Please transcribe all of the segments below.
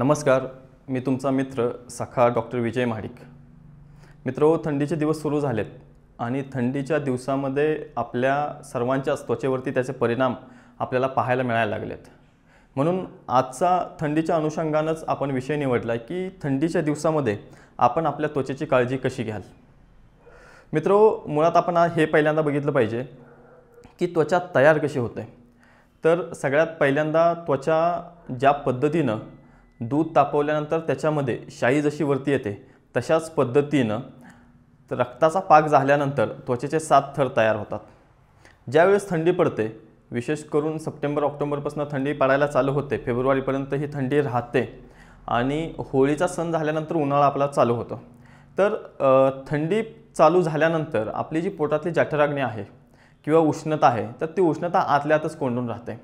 नमस्कार मी तुमचा मित्र सखा डॉक्टर विजय महाडिक मित्रो हो, थंडीचे दिवस सुरू झालेत आणि थंडीच्या दिवसामध्ये आपल्या सर्वांच्याच त्वचेवरती त्याचे परिणाम आपल्याला पाहायला मिळायला लागलेत म्हणून आजचा थंडीच्या अनुषंगानंच आपण विषय निवडला की थंडीच्या दिवसामध्ये आपण आपल्या त्वचेची काळजी कशी घ्याल मित्रो हो, मुळात आपण हे पहिल्यांदा बघितलं पाहिजे की त्वचा तयार कशी होते तर सगळ्यात पहिल्यांदा त्वचा ज्या पद्धतीनं दूध तापवल्यानंतर त्याच्यामध्ये शाई जशी वरती येते तशाच पद्धतीनं रक्ताचा पाक झाल्यानंतर त्वचेचे सात थर तयार होतात ज्यावेळेस थंडी पडते विशेष करून सप्टेंबर ऑक्टोबरपासून थंडी पडायला चालू होते फेब्रुवारीपर्यंत ही थंडी राहते आणि होळीचा सण झाल्यानंतर उन्हाळा आपला चालू होतो तर थंडी चालू झाल्यानंतर आपली जी पोटातली जठराग्नी आहे किंवा उष्णता आहे तर ती उष्णता आतल्यातच कोंडून राहते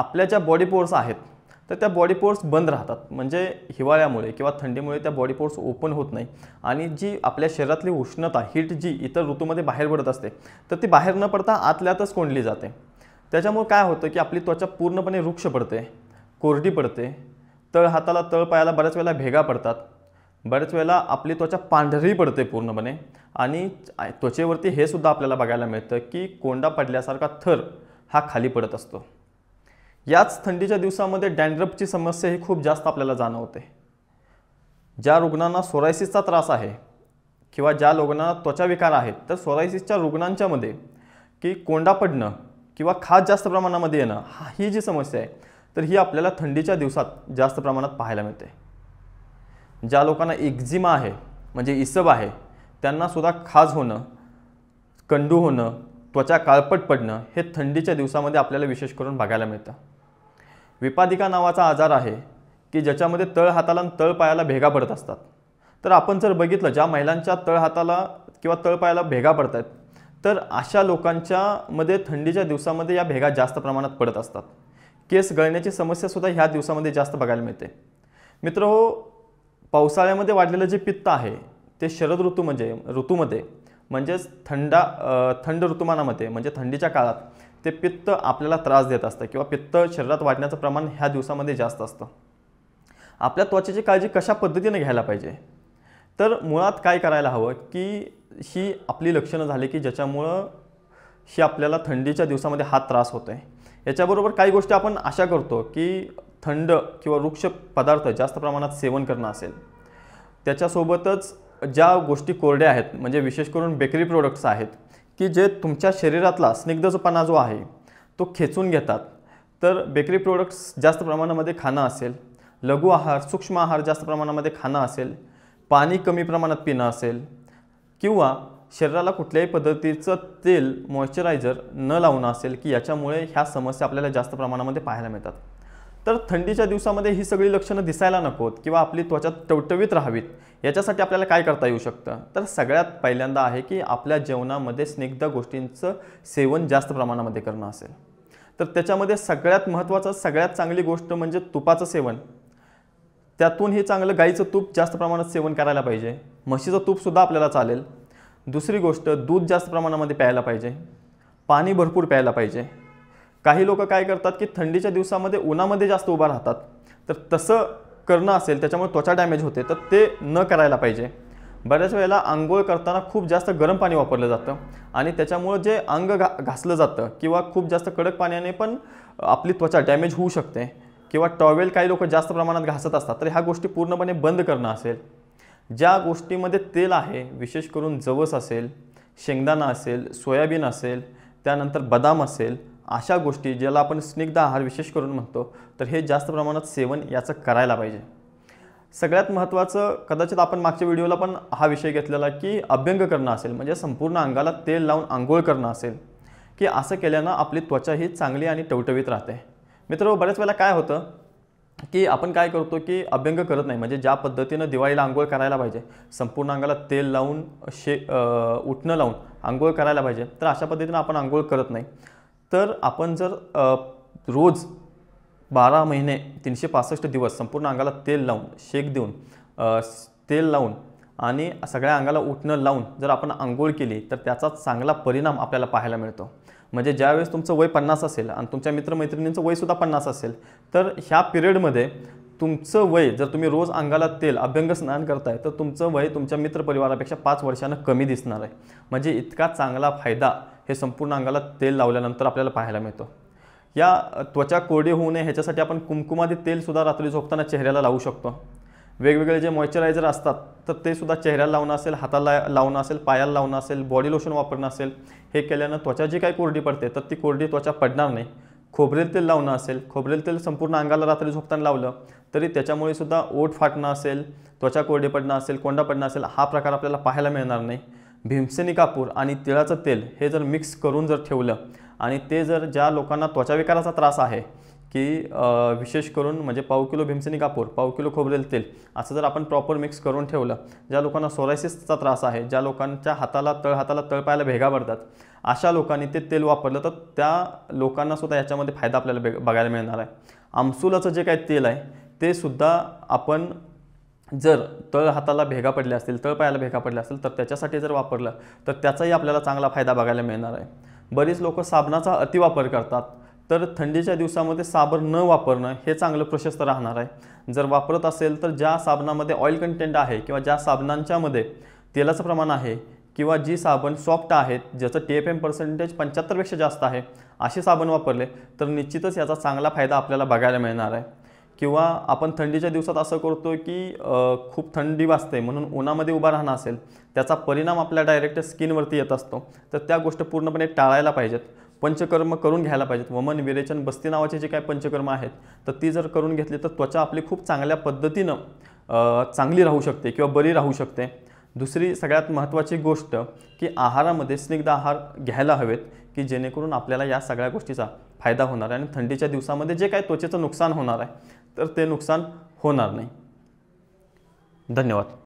आपल्या ज्या बॉडी पोर्स आहेत तर त्या बॉडी पोर्स बंद राहतात म्हणजे हिवाळ्यामुळे किंवा थंडीमुळे त्या बॉडी पोर्स ओपन होत नाही आणि जी आपल्या शरीरातली उष्णता हीट जी इतर ऋतूमध्ये बाहेर पडत असते तर ती बाहेर न पडता आतल्यातच कोंडली जाते त्याच्यामुळे काय होतं की आपली त्वचा पूर्णपणे वृक्ष पडते कोरडी पडते तळ हाताला तळ पायाला बऱ्याच वेळेला भेगा पडतात बऱ्याच वेळेला आपली त्वचा पांढरी पडते पूर्णपणे आणि त्वचेवरती हे सुद्धा आपल्याला बघायला मिळतं की कोंडा पडल्यासारखा थर हा खाली पडत असतो याच थंडीच्या दिवसामध्ये डँड्रपची समस्या ही खूप जास्त आपल्याला जाणवते ज्या रुग्णांना सोरायसिसचा त्रास आहे किंवा ज्या रुग्णांना त्वचा विकार आहेत तर सोरायसिसच्या रुग्णांच्यामध्ये की कोंडा पडणं किंवा खास जास्त प्रमाणामध्ये येणं हा ही जी समस्या आहे तर ही आपल्याला थंडीच्या दिवसात जास्त प्रमाणात पाहायला मिळते ज्या लोकांना एक्झिमा आहे म्हणजे इसब आहे त्यांनासुद्धा खाज होणं कंडू होणं त्वचा काळपट पडणं हे थंडीच्या दिवसामध्ये आपल्याला विशेष करून बघायला मिळतं विपादिका नावाचा आजार आहे की ज्याच्यामध्ये तळ हाताला आणि तळपायाला भेगा पडत असतात तर आपण जर बघितलं ज्या महिलांच्या तळ हाताला किंवा तळपायाला भेगा पडत आहेत तर अशा लोकांच्यामध्ये थंडीच्या दिवसामध्ये या भेगा जास्त प्रमाणात पडत असतात केस गळण्याची समस्यासुद्धा ह्या दिवसामध्ये जास्त बघायला मिळते मित्र हो पावसाळ्यामध्ये वाढलेलं जे पित्त आहे ते शरद ऋतू म्हणजे ऋतूमध्ये म्हणजेच थंडा थंड ऋतुमानामध्ये म्हणजे थंडीच्या काळात ते पित्त आपल्याला त्रास देत असतं किंवा पित्त शरीरात वाढण्याचं प्रमाण ह्या दिवसामध्ये जास्त असतं आपल्या त्वचेची काळजी कशा पद्धतीने घ्यायला पाहिजे तर मुळात काय करायला हवं की ही आपली लक्षणं झाली की ज्याच्यामुळं ही आपल्याला थंडीच्या दिवसामध्ये हा त्रास होतो आहे याच्याबरोबर काही गोष्टी आपण आशा करतो की थंड किंवा वृक्ष पदार्थ जास्त प्रमाणात सेवन करणं असेल त्याच्यासोबतच ज्या गोष्टी कोरड्या आहेत म्हणजे विशेष करून बेकरी प्रोडक्ट्स आहेत की जे तुमच्या शरीरातला स्निग्धजपणा जो आहे तो खेचून घेतात तर बेकरी प्रोडक्ट्स जास्त प्रमाणामध्ये खाणं असेल लघु आहार सूक्ष्म आहार जास्त प्रमाणामध्ये खाणं असेल पाणी कमी प्रमाणात पिणं असेल किंवा शरीराला कुठल्याही पद्धतीचं तेल मॉइश्चरायझर न लावणं असेल की याच्यामुळे ह्या समस्या आपल्याला जास्त प्रमाणामध्ये पाहायला मिळतात तर थंडीच्या दिवसामध्ये ही सगळी लक्षणं दिसायला नकोत किंवा आपली त्वचा टवटवीत राहावीत याच्यासाठी आपल्याला काय करता येऊ शकतं तर सगळ्यात पहिल्यांदा आहे की आपल्या जेवणामध्ये स्निग्ध गोष्टींचं सेवन जास्त प्रमाणामध्ये करणं असेल तर त्याच्यामध्ये सगळ्यात महत्त्वाचं सगळ्यात चांगली गोष्ट म्हणजे तुपाचं सेवन त्यातून हे चांगलं गाईचं तूप जास्त प्रमाणात सेवन करायला पाहिजे म्हशीचं तूपसुद्धा आपल्याला चालेल दुसरी गोष्ट दूध जास्त प्रमाणामध्ये प्यायला पाहिजे पाणी भरपूर प्यायला पाहिजे काही लोक काय करतात की थंडीच्या दिवसामध्ये उन्हामध्ये जास्त उभा राहतात तर तसं करणं असेल त्याच्यामुळे त्वचा डॅमेज होते तर ते न करायला पाहिजे बऱ्याच वेळेला आंघोळ करताना खूप जास्त गरम पाणी वापरलं जातं आणि त्याच्यामुळं जे अंग घा घासलं जातं किंवा खूप जास्त कडक पाण्याने पण आपली त्वचा डॅमेज होऊ शकते किंवा टॉवेल काही लोक जास्त प्रमाणात घासत असतात तर ह्या गोष्टी पूर्णपणे बंद करणं असेल ज्या गोष्टीमध्ये तेल आहे विशेष करून जवस असेल शेंगदाणा असेल सोयाबीन असेल त्यानंतर बदाम असेल अशा गोष्टी ज्याला आपण स्निग्ध आहार विशेष करून म्हणतो तर हे जास्त प्रमाणात सेवन याचं करायला पाहिजे सगळ्यात महत्त्वाचं कदाचित आपण मागच्या व्हिडिओला पण हा विषय घेतलेला की अभ्यंग करणं असेल म्हणजे संपूर्ण अंगाला तेल लावून आंघोळ करणं असेल की असं केल्यानं आपली त्वचा ही चांगली आणि टवटवीत राहते मित्र बऱ्याच वेळेला काय होतं की आपण काय करतो की अभ्यंग करत नाही म्हणजे ज्या पद्धतीनं दिवाळीला आंघोळ करायला पाहिजे संपूर्ण अंगाला तेल लावून शे उठणं लावून आंघोळ करायला पाहिजे तर अशा पद्धतीनं आपण आंघोळ करत नाही तर आपण जर रोज बारा महिने तीनशे पासष्ट दिवस संपूर्ण अंगाला तेल लावून शेक देऊन तेल लावून आणि सगळ्या अंगाला उठणं लावून जर आपण आंघोळ केली तर त्याचा चांगला परिणाम आपल्याला पाहायला मिळतो म्हणजे ज्यावेळेस तुमचं वय पन्नास असेल आणि तुमच्या मित्रमैत्रिणींचं वयसुद्धा पन्नास असेल तर ह्या पिरियडमध्ये तुमचं वय जर तुम्ही रोज अंगाला तेल अभ्यंग स्नान करताय तर तुमचं वय तुमच्या मित्रपरिवारापेक्षा पाच वर्षानं कमी दिसणार आहे म्हणजे इतका चांगला फायदा हे संपूर्ण अंगाला तेल लावल्यानंतर आपल्याला पाहायला मिळतो या त्वचा कोरडी होऊ नये ह्याच्यासाठी आपण कुमकुमादी तेलसुद्धा रात्री झोपताना चेहऱ्याला लावू शकतो वेगवेगळे जे मॉइश्चरायझर असतात तर ते सुद्धा चेहऱ्याला लावणं असेल हाताला लावणं असेल पायाला लावणं असेल बॉडी लोशन वापरणं असेल हे केल्यानं त्वचा जी काही कोरडी पडते तर ती कोरडी त्वचा पडणार नाही खोबरेल तेल लावणं असेल खोबरेल तेल संपूर्ण अंगाला रात्री झोपताना लावलं तरी त्याच्यामुळे सुद्धा ओठ फाटणं असेल त्वचा कोरडे पडणं असेल कोंडा पडणं असेल हा प्रकार आपल्याला पाहायला मिळणार नाही भीमसेनी कापूर आणि तिळाचं तेल हे जर मिक्स करून जर ठेवलं आणि ते जर ज्या लोकांना त्वचा विकाराचा त्रास आहे की विशेष करून म्हणजे पाव किलो भीमसेनी कापूर पाव किलो खोबरेल तेल असं जर आपण प्रॉपर मिक्स करून ठेवलं ज्या लोकांना सोरायसिसचा त्रास आहे ज्या लोकांच्या हाताला तळ हाताला पाहायला भेगा पडतात अशा लोकांनी ते तेल वापरलं तर त्या लोकांनासुद्धा याच्यामध्ये फायदा आपल्याला बघायला मिळणार आहे आमसुलाचं जे काही तेल आहे ते सुद्धा आपण जर तळ हाताला भेगा पडल्या असतील तळपायाला भेगा पडल्या असतील तर त्याच्यासाठी जर वापरलं तर त्याचाही आपल्याला चांगला फायदा बघायला मिळणार आहे बरीच लोक साबणाचा अतिवापर करतात तर थंडीच्या दिवसामध्ये साबण न वापरणं हे चांगलं प्रशस्त राहणार आहे जर वापरत असेल तर ज्या साबणामध्ये ऑइल कंटेंट आहे किंवा ज्या साबणांच्यामध्ये तेलाचं प्रमाण आहे किंवा जी साबण सॉफ्ट आहेत ज्याचं टी एफ एम पर्सेंटेज पंच्याहत्तरपेक्षा जास्त आहे असे साबण वापरले तर निश्चितच याचा चांगला फायदा आपल्याला बघायला मिळणार आहे किंवा आपण थंडीच्या दिवसात असं करतो की खूप थंडी वाजते म्हणून उन्हामध्ये उभा राहणं असेल त्याचा परिणाम आपल्या डायरेक्ट स्किनवरती येत असतो तर त्या गोष्ट पूर्णपणे टाळायला पाहिजेत पंचकर्म करून घ्यायला पाहिजेत वमन विरेचन बस्ती नावाचे जे काही पंचकर्म आहेत तर ती जर करून घेतली तर त्वचा आपली खूप चांगल्या पद्धतीनं चांगली राहू शकते किंवा बरी राहू शकते दुसरी सगळ्यात महत्त्वाची गोष्ट की आहारामध्ये स्निग्ध आहार घ्यायला हवेत की जेणेकरून आपल्याला या सगळ्या गोष्टीचा फायदा होणार आहे आणि थंडीच्या दिवसामध्ये जे काय त्वचेचं नुकसान होणार आहे तर ते नुकसान होणार नाही धन्यवाद